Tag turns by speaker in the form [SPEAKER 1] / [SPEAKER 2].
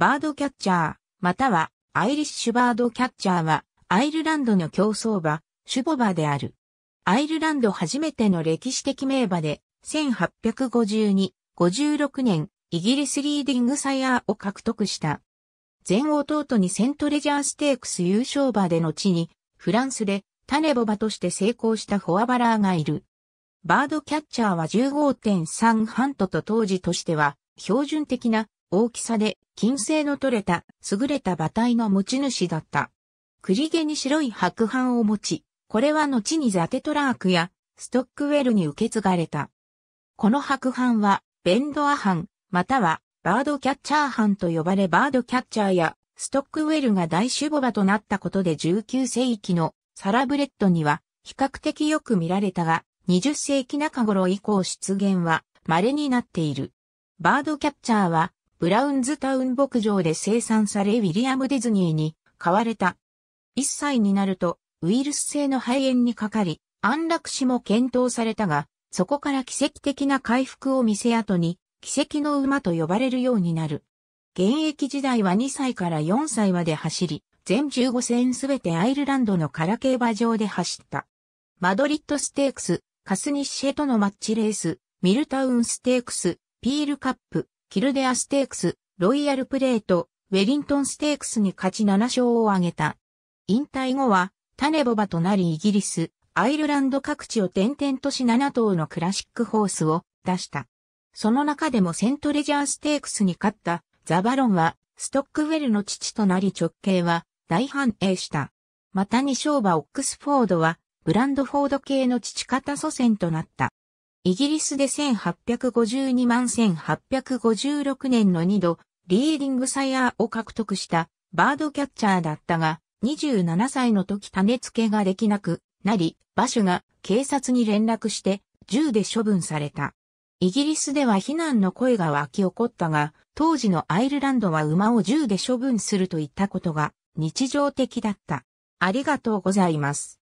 [SPEAKER 1] バードキャッチャー、またはアイリッシュバードキャッチャーはアイルランドの競争馬、シュボバである。アイルランド初めての歴史的名馬で、1852、56年、イギリスリーディングサイヤーを獲得した。前弟にセントレジャーステークス優勝馬で後に、フランスでタネボバとして成功したフォアバラーがいる。バードキャッチャーは15.3ハントと当時としては標準的な大きさで金星の取れた優れた馬体の持ち主だった。栗毛に白い白斑を持ち、これは後にザテトラークやストックウェルに受け継がれた。この白斑はベンドア斑、またはバードキャッチャー斑と呼ばれバードキャッチャーやストックウェルが大守護馬となったことで19世紀のサラブレッドには比較的よく見られたが、20世紀中頃以降出現は稀になっている。バードキャッチャーはブラウンズタウン牧場で生産されウィリアム・ディズニーに買われた。1歳になるとウイルス性の肺炎にかかり、安楽死も検討されたが、そこから奇跡的な回復を見せ後に、奇跡の馬と呼ばれるようになる。現役時代は2歳から4歳まで走り、全15戦すべてアイルランドのカラ競馬場で走った。マドリッドステークス、カスニッシェとのマッチレース、ミルタウンステークス、ピールカップ、キルデアステークス、ロイヤルプレート、ウェリントンステークスに勝ち7勝を挙げた。引退後は、タネボバとなりイギリス、アイルランド各地を転々とし7頭のクラシックホースを出した。その中でもセントレジャーステークスに勝ったザバロンはストックウェルの父となり直径は大繁栄した。また2勝馬オックスフォードはブランドフォード系の父方祖先となった。イギリスで1852万1856年の2度、リーディングサイヤーを獲得したバードキャッチャーだったが、27歳の時種付けができなくなり、馬主が警察に連絡して銃で処分された。イギリスでは非難の声が湧き起こったが、当時のアイルランドは馬を銃で処分するといったことが日常的だった。ありがとうございます。